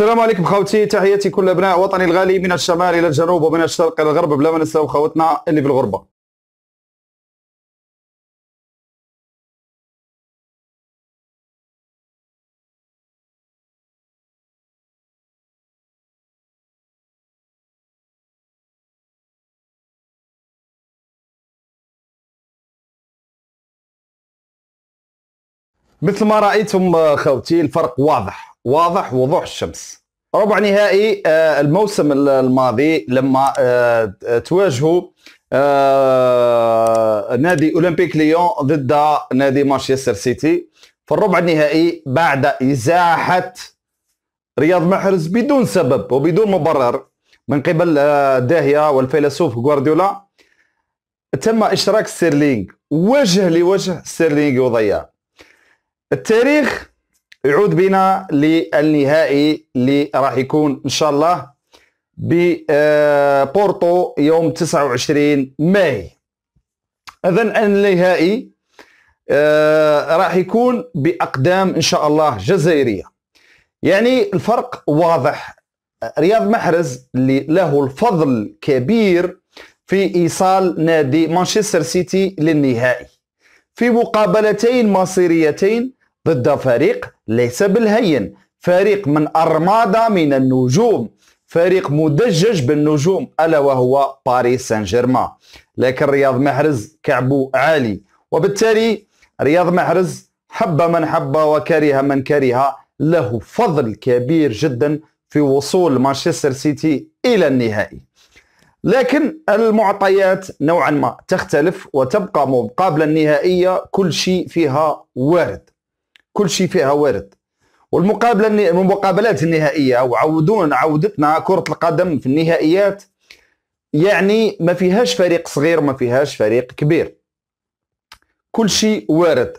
السلام عليكم خوتي تحياتي كل ابناء وطني الغالي من الشمال الى الجنوب ومن الشرق الى الغرب بلا ما نساو خوتنا اللي في الغربه مثل ما رايتم خوتي الفرق واضح واضح وضوح الشمس ربع نهائي آه، الموسم الماضي لما آه، تواجهوا آه، نادي اولمبيك ليون ضد نادي مانشستر سيتي في الربع النهائي بعد ازاحه رياض محرز بدون سبب وبدون مبرر من قبل داهيه والفيلسوف غوارديولا تم اشراك ستيرلينغ وجه لوجه ستيرلينغ وضيع التاريخ يعود بنا للنهائي اللي راح يكون ان شاء الله ببورتو آه، يوم 29 ماي اذا النهائي آه، راح يكون باقدام ان شاء الله جزائريه يعني الفرق واضح رياض محرز اللي له الفضل كبير في ايصال نادي مانشستر سيتي للنهائي في مقابلتين مصيريتين ضد فريق ليس بالهين فريق من أرمادة من النجوم فريق مدجج بالنجوم ألا وهو باريس سان جيرمان لكن رياض محرز كعبه عالي وبالتالي رياض محرز حب من حب وكره من كره له فضل كبير جدا في وصول مانشستر سيتي إلى النهائي لكن المعطيات نوعا ما تختلف وتبقى مقابلة النهائية كل شيء فيها وارد كل شيء فيها وارد والمقابله المقابلات النهائيه وعودونا عودتنا كره القدم في النهائيات يعني ما فيهاش فريق صغير ما فيهاش فريق كبير كل شيء وارد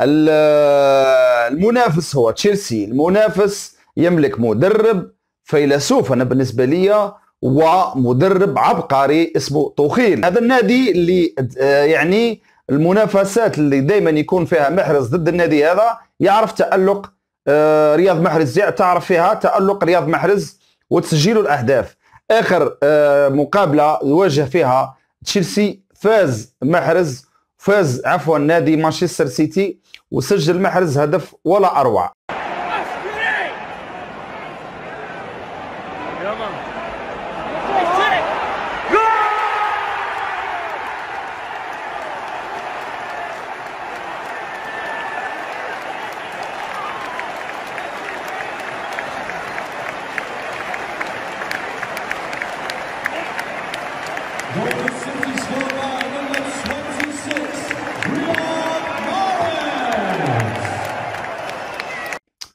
المنافس هو تشيلسي المنافس يملك مدرب فيلسوف انا بالنسبه لي ومدرب عبقري اسمه توخيل هذا النادي اللي آه، يعني المنافسات اللي دائما يكون فيها محرز ضد النادي هذا يعرف تألق آه، رياض محرز تعرف فيها تألق رياض محرز وتسجيل الأهداف آخر آه، مقابلة يواجه فيها تشيلسي فاز محرز فاز عفوا نادي مانشستر سيتي وسجل محرز هدف ولا أروع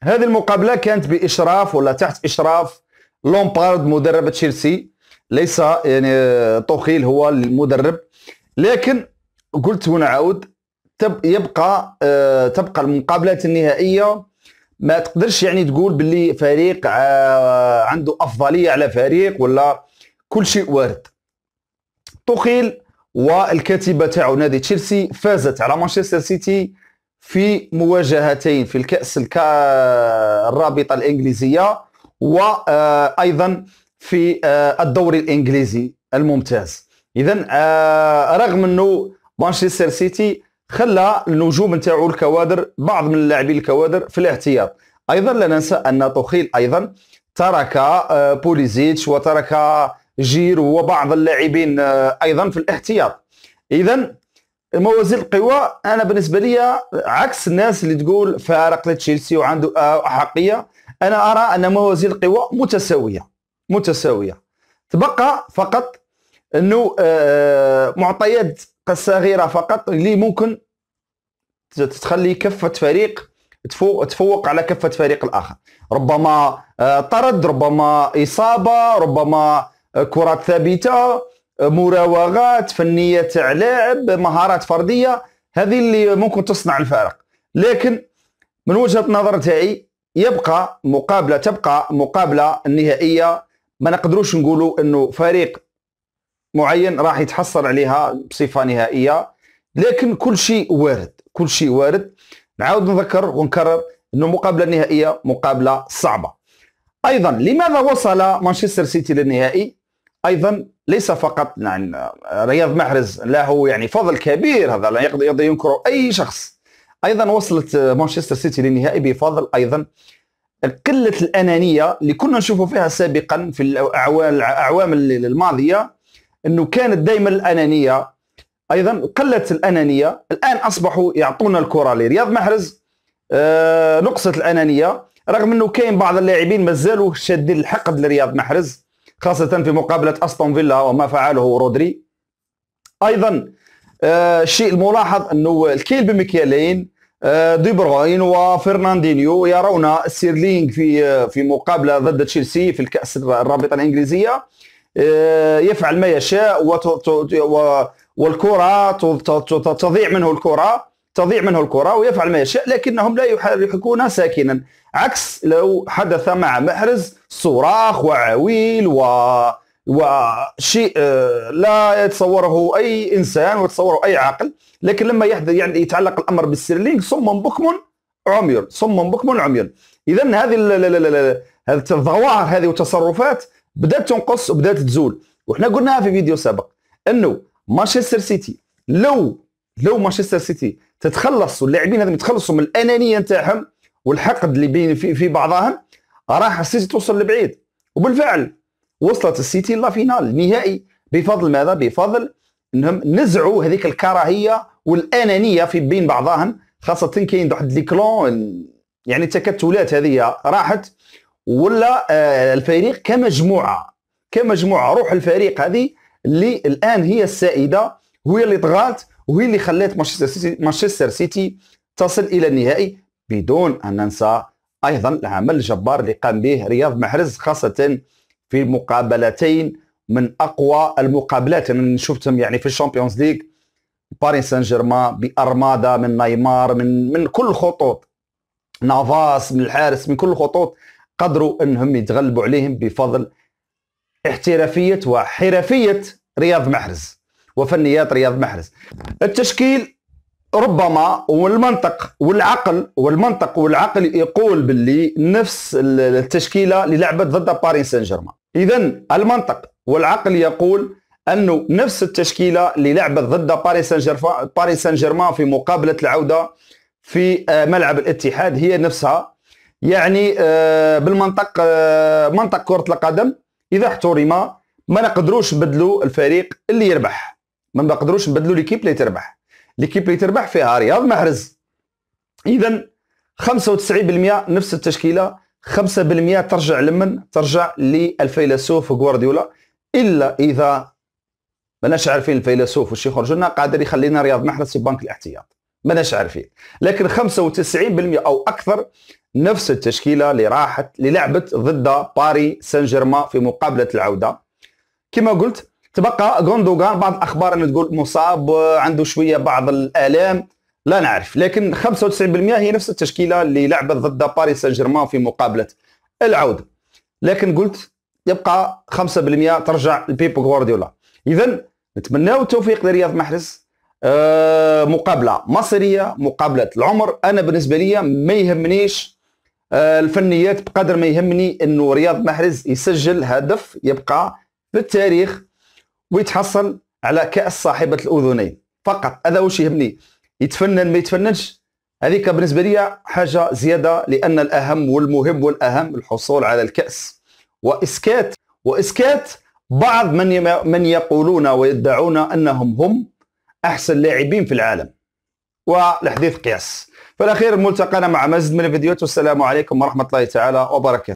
هذه المقابله كانت باشراف ولا تحت اشراف لومبارد مدرب تشيلسي ليس يعني توخيل هو المدرب لكن قلت ونعاود يبقى أه تبقى المقابلات النهائيه ما تقدرش يعني تقول باللي فريق آه، عنده افضليه على فريق ولا كل شيء وارد توخيل والكاتبه تاعو نادي تشيلسي فازت على مانشستر سيتي في مواجهتين في الكاس الرابطه الانجليزيه وايضا آه، في آه، الدوري الانجليزي الممتاز اذا آه، رغم انه مانشستر سيتي خلى النجوم نتاعو الكوادر بعض من اللاعبين الكوادر في الاحتياط ايضا لا ننسى ان توخيل ايضا ترك بوليزيتش وترك جيرو وبعض اللاعبين آه، ايضا في الاحتياط اذا موازين القوى انا بالنسبه لي عكس الناس اللي تقول فارق لتشيلسي وعنده احقيه آه، انا ارى ان موازين القوى متساويه متساويه تبقى فقط انه آه، معطيات صغيره فقط اللي ممكن تخلي كفه فريق تفوق, تفوق على كفه فريق الاخر ربما طرد ربما اصابه ربما كرات ثابته مراوغات فنيه تاع لاعب مهارات فرديه هذه اللي ممكن تصنع الفارق لكن من وجهه نظر تاعي يبقى مقابله تبقى مقابله نهائيه ما نقدروش نقولوا انه فريق معين راح يتحصل عليها بصفه نهائيه لكن كل شيء وارد كل شيء وارد نعاود نذكر ونكرر انه مقابله نهائيه مقابله صعبه ايضا لماذا وصل مانشستر سيتي للنهائي ايضا ليس فقط يعني آه، رياض محرز له يعني فضل كبير هذا لا يقدر ينكره اي شخص ايضا وصلت آه، مانشستر سيتي للنهائي بفضل ايضا قله الانانيه اللي كنا نشوفوا فيها سابقا في الاعوام الماضيه انه كانت دائما الانانيه ايضا قله الانانيه الان اصبحوا يعطونا الكره لرياض محرز آه، نقصت الانانيه رغم انه كاين بعض اللاعبين مازالوا شادين الحقد لرياض محرز خاصة في مقابلة أستون فيلا وما فعله رودري أيضا الشيء آه، الملاحظ أنه الكيل بمكيالين آه، دي بروين وفرناندينيو يرون سيرلينغ في آه، في مقابله ضد تشيلسي في الكاس الرابطه الانجليزيه يفعل ما يشاء والكره تضيع منه الكره تضيع منه الكرة ويفعل ما يشاء لكنهم لا يحركون ساكنا عكس لو حدث مع محرز صراخ وعويل و وشيء آه، لا يتصوره اي انسان ويتصوره اي عاقل لكن لما يحدث يعني يتعلق الامر بالسيرلينج صم بكم عمي صم بكم عمي اذا هذه هذه الظواهر هذه والتصرفات بدات تنقص وبدات تزول وحنا قلناها في فيديو سابق انه مانشستر سيتي لو لو مانشستر سيتي تتخلصوا اللاعبين هذم يتخلصوا من الانانيه نتاعهم والحقد اللي بين في, في بعضهم راح السيتي توصل لبعيد وبالفعل وصلت السيتي لا فينال نهائي بفضل ماذا بفضل انهم نزعوا هذيك الكراهيه والانانيه في بين بعضهم خاصه كاين واحد لي كلون يعني التكتلات هذه راحت ولا آه، الفريق كمجموعه كمجموعه روح الفريق هذه اللي الان هي السائده وهي اللي طغات وهي اللي خلات مانشستر سيتي مانشستر سيتي تصل الى النهائي بدون ان ننسى ايضا العمل الجبار اللي قام به رياض محرز خاصه في مقابلتين من اقوى المقابلات يعني شفتهم يعني في الشامبيونز ليغ باريس سان جيرمان بارمادا من نيمار من من كل الخطوط نافاس من الحارس من كل الخطوط قدروا انهم يتغلبوا عليهم بفضل احترافيه وحرفيه رياض محرز وفنيات رياض محرز التشكيل ربما والمنطق والعقل والمنطق والعقل يقول باللي نفس التشكيله اللي لعبت ضد باريس سان جيرمان اذا المنطق والعقل يقول انه نفس التشكيله اللي لعبت ضد باريس سان باريس سان جيرمان في مقابله العوده في آه، ملعب الاتحاد هي نفسها يعني آه، بالمنطق آه، منطق كره القدم اذا احترم ما نقدروش نبدلوا الفريق اللي يربح ما نقدروش نبدلوا ليكيب اللي تربح ليكيب اللي تربح فيها رياض محرز اذا 95% نفس التشكيله 5% ترجع لمن ترجع للفيلسوف غوارديولا الا اذا ماناش عارفين الفيلسوف واش يخرج لنا قادر يخلينا رياض محرز في بنك الاحتياط ماناش عارفين لكن 95% او اكثر نفس التشكيله اللي راحت اللي لعبت ضد باري سان جيرمان في مقابله العوده كما قلت تبقى غوندوغان بعض الاخبار انه تقول مصاب عنده شويه بعض الالام لا نعرف لكن 95% هي نفس التشكيله اللي لعبت ضد باريس سان جيرمان في مقابله العوده لكن قلت يبقى 5% ترجع لبيبو غوارديولا اذا نتمناو التوفيق لرياض محرز آه، مقابله مصيريه مقابله العمر انا بالنسبه لي ما يهمنيش آه، الفنيات بقدر ما يهمني انه رياض محرز يسجل هدف يبقى في التاريخ ويتحصل على كاس صاحبه الاذنين فقط هذا واش يهمني يتفنن ما يتفننش هذيك بالنسبه لي حاجه زياده لان الاهم والمهم والاهم الحصول على الكاس واسكات واسكات بعض من من يقولون ويدعون انهم هم احسن لاعبين في العالم ولحديث قياس في الاخير ملتقانا مع مزيد من الفيديوهات والسلام عليكم ورحمه الله تعالى وبركاته